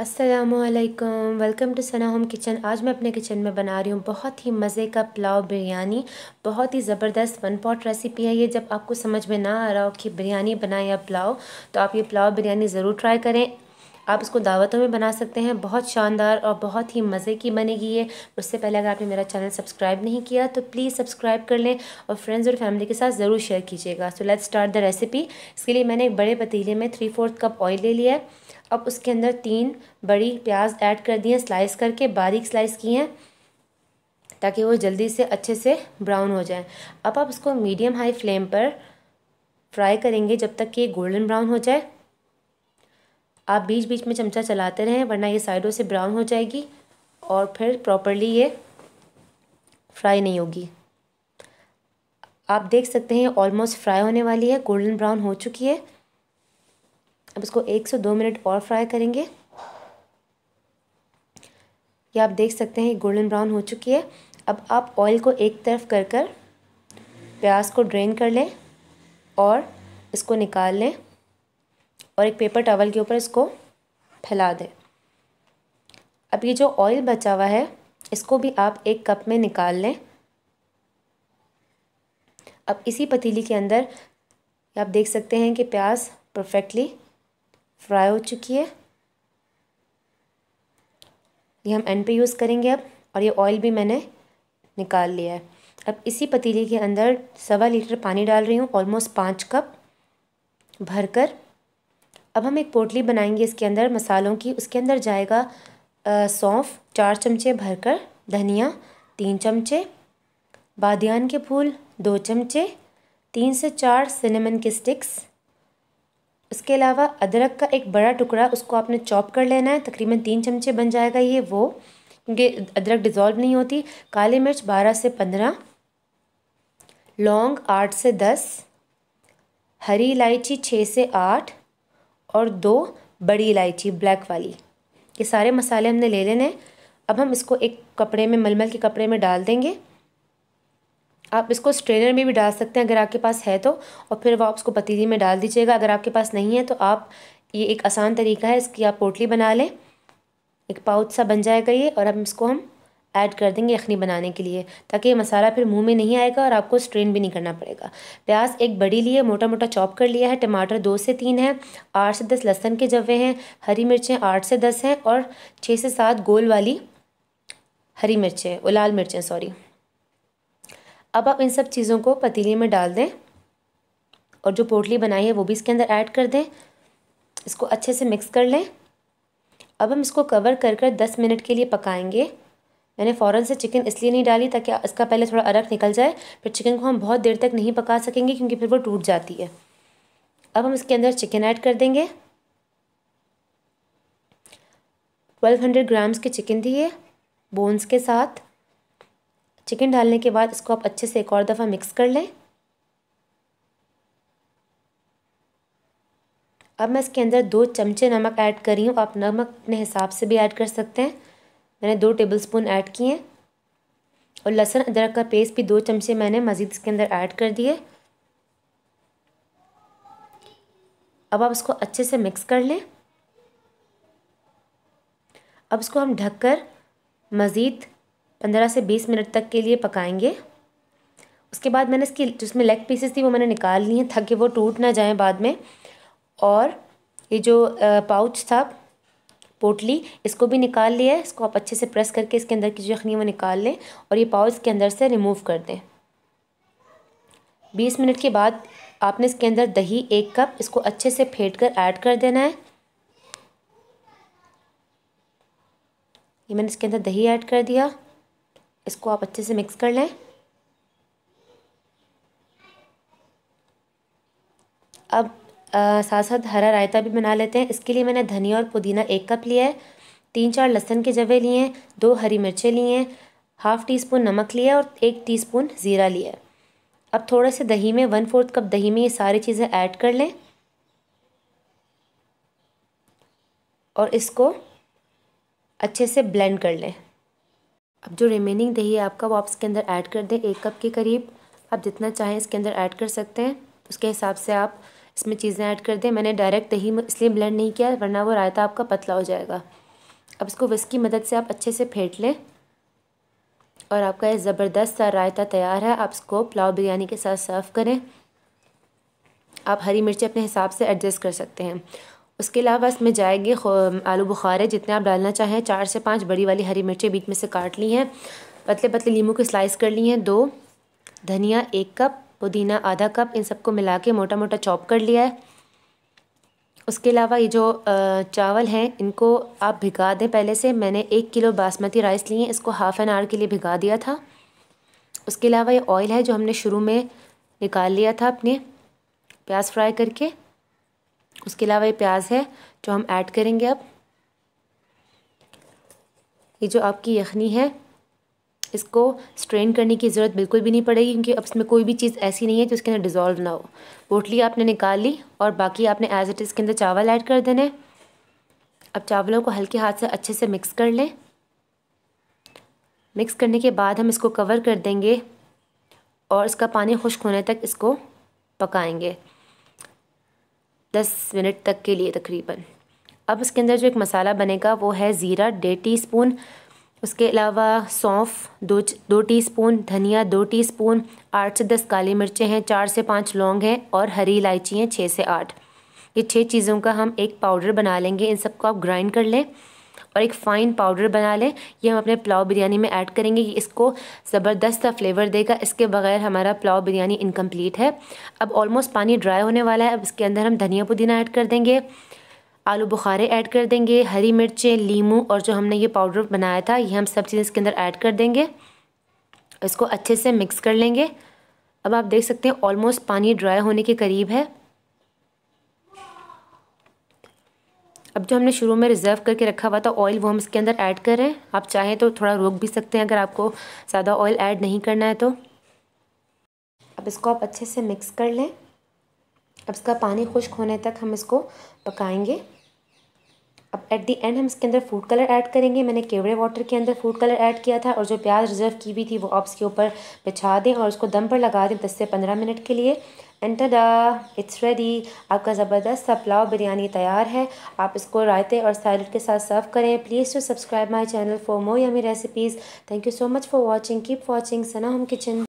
असलकम welcome to Sana home kitchen आज मैं अपने किचन में बना रही हूँ बहुत ही मज़े का पुलाव बिरयानी बहुत ही ज़बरदस्त वन पॉट रेसिपी है ये जब आपको समझ में ना आ रहा हो कि बिरयानी बनाए या पुलाव तो आप ये पुलाव बिरयानी ज़रूर ट्राई करें आप इसको दावतों में बना सकते हैं बहुत शानदार और बहुत ही मज़े की बनेगी ये उससे पहले अगर आपने मेरा चैनल सब्सक्राइब नहीं किया तो प्लीज़ सब्सक्राइब कर लें और फ्रेंड्स और फैमिली के साथ ज़रूर शेयर कीजिएगा so let's start the recipe इसके लिए मैंने एक बड़े पतीले में थ्री फोर्थ कप ऑयल ले लिया है अब उसके अंदर तीन बड़ी प्याज ऐड कर दिए स्लाइस करके बारीक स्लाइस की हैं ताकि वो जल्दी से अच्छे से ब्राउन हो जाए अब आप उसको मीडियम हाई फ्लेम पर फ्राई करेंगे जब तक कि गोल्डन ब्राउन हो जाए आप बीच बीच में चमचा चलाते रहें वरना ये साइडों से ब्राउन हो जाएगी और फिर प्रॉपरली ये फ्राई नहीं होगी आप देख सकते हैं ऑलमोस्ट फ्राई होने वाली है गोल्डन ब्राउन हो चुकी है अब इसको एक से दो मिनट और फ्राई करेंगे ये आप देख सकते हैं गोल्डन ब्राउन हो चुकी है अब आप ऑयल को एक तरफ कर कर प्याज को ड्रेन कर लें और इसको निकाल लें और एक पेपर टॉवल के ऊपर इसको फैला दें अब ये जो ऑयल बचा हुआ है इसको भी आप एक कप में निकाल लें अब इसी पतीली के अंदर आप देख सकते हैं कि प्याज परफेक्टली फ्राई हो चुकी है ये हम एंड पे यूज़ करेंगे अब और ये ऑयल भी मैंने निकाल लिया है अब इसी पतीले के अंदर सवा लीटर पानी डाल रही हूँ ऑलमोस्ट पाँच कप भर कर अब हम एक पोटली बनाएंगे इसके अंदर मसालों की उसके अंदर जाएगा सौंफ चार चमचे भरकर धनिया तीन चमचे बादियान के फूल दो चमचे तीन से चार सिनेमन के स्टिक्स इसके अलावा अदरक का एक बड़ा टुकड़ा उसको आपने चॉप कर लेना है तकरीबन तीन चमचे बन जाएगा ये वो क्योंकि अदरक डिज़ोल्व नहीं होती काली मिर्च बारह से पंद्रह लौंग आठ से दस हरी इलायची छः से आठ और दो बड़ी इलायची ब्लैक वाली ये सारे मसाले हमने ले लेने अब हम इसको एक कपड़े में मलमल के कपड़े में डाल देंगे आप इसको स्ट्रेनर में भी डाल सकते हैं अगर आपके पास है तो और फिर आप उसको पतीली में डाल दीजिएगा अगर आपके पास नहीं है तो आप ये एक आसान तरीका है इसकी आप पोटली बना लें एक पाउच सा बन जाएगा ये और हम इसको हम ऐड कर देंगे यखनी बनाने के लिए ताकि ये मसाला फिर मुंह में नहीं आएगा और आपको स्ट्रेन भी नहीं करना पड़ेगा प्याज एक बड़ी लिए मोटा मोटा चॉप कर लिया है टमाटर दो से तीन है आठ से दस लहसन के जवे हैं हरी मिर्चें आठ से दस हैं और छः से सात गोल वाली हरी मिर्चें लाल मिर्चें सॉरी अब आप इन सब चीज़ों को पतीली में डाल दें और जो पोटली बनाई है वो भी इसके अंदर ऐड कर दें इसको अच्छे से मिक्स कर लें अब हम इसको कवर कर कर दस मिनट के लिए पकाएंगे मैंने फ़ौरन से चिकन इसलिए नहीं डाली ताकि इसका पहले थोड़ा अरक निकल जाए फिर चिकन को हम बहुत देर तक नहीं पका सकेंगे क्योंकि फिर वो टूट जाती है अब हम इसके अंदर चिकन ऐड कर देंगे ट्वेल्व हंड्रेड ग्राम्स के चिकन दिए बोन्स के साथ चिकन डालने के बाद इसको आप अच्छे से एक और दफ़ा मिक्स कर लें अब मैं इसके अंदर दो चमचे नमक ऐड कर रही हूँ आप नमक अपने हिसाब से भी ऐड कर सकते हैं मैंने दो टेबल स्पून ऐड किए हैं और लहसुन अदरक का पेस्ट भी दो चमचे मैंने मज़ीद इसके अंदर ऐड कर दिए अब आप इसको अच्छे से मिक्स कर लें अब इसको हम ढककर मज़ीद पंद्रह से बीस मिनट तक के लिए पकाएंगे उसके बाद मैंने इसकी जिसमें लेग पीसेस थी वो मैंने निकाल ली हैं ताकि वो टूट ना जाए बाद में और ये जो पाउच था पोटली इसको भी निकाल लिया है इसको आप अच्छे से प्रेस करके इसके अंदर की जो यखनी वो निकाल लें और ये पाउच के अंदर से रिमूव कर दें बीस मिनट के बाद आपने इसके अंदर दही एक कप इसको अच्छे से फेंट कर ऐड कर देना है ये मैंने इसके अंदर दही ऐड कर दिया इसको आप अच्छे से मिक्स कर लें अब साथ साथ हरा रायता भी बना लेते हैं इसके लिए मैंने धनिया और पुदीना एक कप लिया है तीन चार लहसन के जवे लिए हैं दो हरी मिर्चें लिए हैं हाफ़ टी स्पून नमक लिया और एक टी स्पून ज़ीरा लिया है अब थोड़े से दही में वन फोर्थ कप दही में ये सारी चीज़ें ऐड कर लें और इसको अच्छे से ब्लेंड कर लें अब जो रिमेनिंग दही है आपका वो आप इसके अंदर ऐड कर दें एक कप के करीब आप जितना चाहें इसके अंदर ऐड कर सकते हैं उसके हिसाब से आप इसमें चीज़ें ऐड कर दें मैंने डायरेक्ट दही इसलिए ब्लेंड नहीं किया वरना वो रायता आपका पतला हो जाएगा अब इसको विस्क की मदद से आप अच्छे से फेंट लें और आपका यह ज़बरदस्त सा रायता तैयार है आप इसको पुलाव बिरयानी के साथ सर्व करें आप हरी मिर्ची अपने हिसाब से एडजस्ट कर सकते हैं उसके अलावा इसमें जाएंगे आलू बुखारे जितने आप डालना चाहें चार से पाँच बड़ी वाली हरी मिर्चें बीच में से काट ली हैं पतले पतले नींबू के स्लाइस कर ली हैं दो धनिया एक कप पुदीना आधा कप इन सबको मिला के मोटा मोटा चॉप कर लिया है उसके अलावा ये जो चावल हैं इनको आप भिगा दें पहले से मैंने एक किलो बासमती राइस लिए हैं इसको हाफ़ एन आवर के लिए भिगा दिया था उसके अलावा ये ऑयल है जो हमने शुरू में निकाल लिया था अपने प्याज फ्राई करके उसके अलावा ये प्याज है जो हम ऐड करेंगे अब ये जो आपकी यखनी है इसको स्ट्रेन करने की ज़रूरत बिल्कुल भी नहीं पड़ेगी क्योंकि अब इसमें कोई भी चीज़ ऐसी नहीं है जो इसके अंदर डिज़ोल्व ना हो पोटली आपने निकाल ली और बाकी आपने एज इट इसके अंदर चावल ऐड कर देने अब चावलों को हल्के हाथ से अच्छे से मिक्स कर लें मिक्स करने के बाद हम इसको कवर कर देंगे और इसका पानी खुश्क होने तक इसको पकाएंगे दस मिनट तक के लिए तकरीबन अब उसके अंदर जो एक मसाला बनेगा वो है ज़ीरा डेढ़ टी स्पून उसके अलावा सौंफ दो दो स्पून धनिया दो टी स्पून आठ से दस काली मिर्चें हैं चार से पाँच लौंग हैं और हरी इलायची हैं छः से आठ ये छः चीज़ों का हम एक पाउडर बना लेंगे इन सबको आप ग्राइंड कर लें और एक फ़ाइन पाउडर बना लें ये हम अपने पुलाव बिरयानी में ऐड करेंगे इसको ज़बरदस्त सा फ्लेवर देगा इसके बगैर हमारा पुलाव बिरयानी इनकम्प्लीट है अब ऑलमोस्ट पानी ड्राई होने वाला है अब इसके अंदर हम धनिया पुदीना ऐड कर देंगे आलू बुखारे ऐड कर देंगे हरी मिर्चें लीमू और जो हमने ये पाउडर बनाया था ये हम सब चीज़ें इसके अंदर ऐड कर देंगे इसको अच्छे से मिक्स कर लेंगे अब आप देख सकते हैं ऑलमोस्ट पानी ड्राई होने के करीब है अब जो हमने शुरू में रिज़र्व करके रखा हुआ था ऑयल वो हम इसके अंदर ऐड कर रहे हैं आप चाहें तो थोड़ा रोक भी सकते हैं अगर आपको ज़्यादा ऑयल ऐड नहीं करना है तो अब इसको आप अच्छे से मिक्स कर लें अब इसका पानी खुश्क होने तक हम इसको पकाएंगे अब एट दी एंड हम इसके अंदर फूड कलर ऐड करेंगे मैंने केवड़े वाटर के अंदर फूड कलर ऐड किया था और जो प्याज रिजर्व की हुई थी वो आप इसके ऊपर बिछा दें और उसको दम पर लगा दें दस से पंद्रह मिनट के लिए द इट्स रेडी आपका ज़बरदस्त सा पुलाव बिरयानी तैयार है आप इसको रायते और सैलड के साथ सर्व करें please to subscribe my channel for more yummy recipes thank you so much for watching keep watching Sana home kitchen